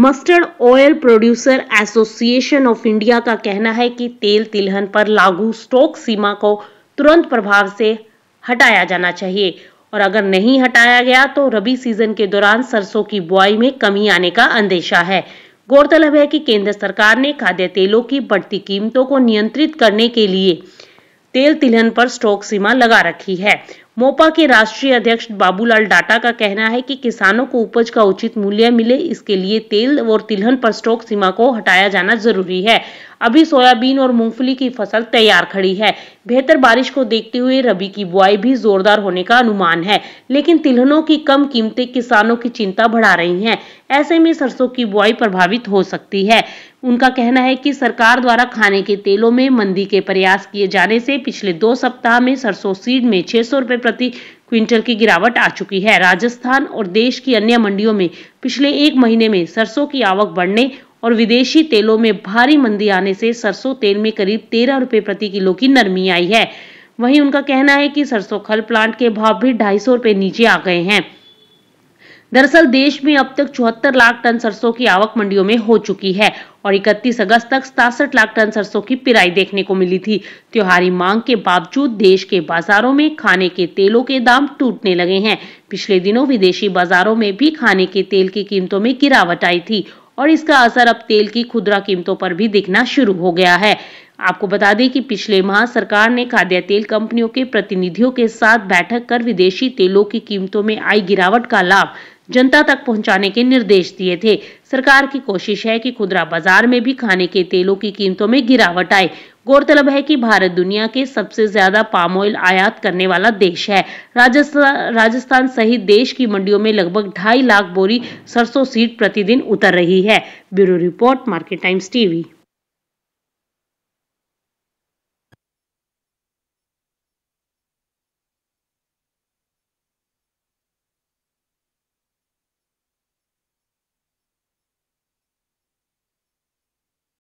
mustard oil producer association of India का कहना है कि तेल तिलहन पर लागू स्टॉक सीमा को तुरंत प्रभाव से हटाया जाना चाहिए और अगर नहीं हटाया गया तो रबी सीजन के दौरान सरसों की बुआई में कमी आने का अंदेशा है गौरतलब है कि केंद्र सरकार ने खाद्य तेलों की बढ़ती कीमतों को नियंत्रित करने के लिए तेल तिलहन पर स्टॉक सीमा लगा रखी है मोपा के राष्ट्रीय अध्यक्ष बाबूलाल डाटा का कहना है कि किसानों को उपज का उचित मूल्य मिले इसके लिए तेल और तिलहन पर स्टॉक सीमा को हटाया जाना जरूरी है अभी सोयाबीन और मूंगफली की फसल तैयार खड़ी है बेहतर बारिश को देखते हुए रबी की बुआई भी जोरदार होने का अनुमान है लेकिन तिलहनों की कम कीमतें किसानों की चिंता बढ़ा रही हैं ऐसे में सरसों की बुआई प्रभावित हो सकती है उनका कहना है कि सरकार द्वारा खाने के तेलों में मंदी के प्रयास किए जाने से पिछले दो सप्ताह में सरसों सीड में छह सौ रुपए प्रति क्विंटल की गिरावट आ चुकी है राजस्थान और देश की अन्य मंडियों में पिछले एक महीने में सरसों की आवक बढ़ने और विदेशी तेलों में भारी मंदी आने से सरसों तेल में करीब तेरह रुपए प्रति किलो की नरमी आई है वहीं उनका कहना है कि सरसों खल प्लांट के भाव भी ढाई सौ रुपए नीचे आ गए हैं दरअसल देश में अब तक चौहत्तर लाख टन सरसों की आवक मंडियों में हो चुकी है और 31 अगस्त तक सतासठ लाख टन सरसों की पिराई देखने को मिली थी त्योहारी मांग के बावजूद देश के बाजारों में खाने के तेलों के दाम टूटने लगे हैं पिछले दिनों विदेशी बाजारों में भी खाने के तेल की कीमतों में गिरावट आई थी और इसका असर अब तेल की खुदरा कीमतों पर भी दिखना शुरू हो गया है आपको बता दें कि पिछले माह सरकार ने खाद्य तेल कंपनियों के प्रतिनिधियों के साथ बैठक कर विदेशी तेलों की कीमतों में आई गिरावट का लाभ जनता तक पहुंचाने के निर्देश दिए थे सरकार की कोशिश है कि खुदरा बाजार में भी खाने के तेलों की कीमतों में गिरावट आए गौरतलब है कि भारत दुनिया के सबसे ज्यादा पाम ऑयल आयात करने वाला देश है राजस्थान राजस्थान सहित देश की मंडियों में लगभग ढाई लाख बोरी सरसों सीड प्रतिदिन उतर रही है bureau report Market Times TV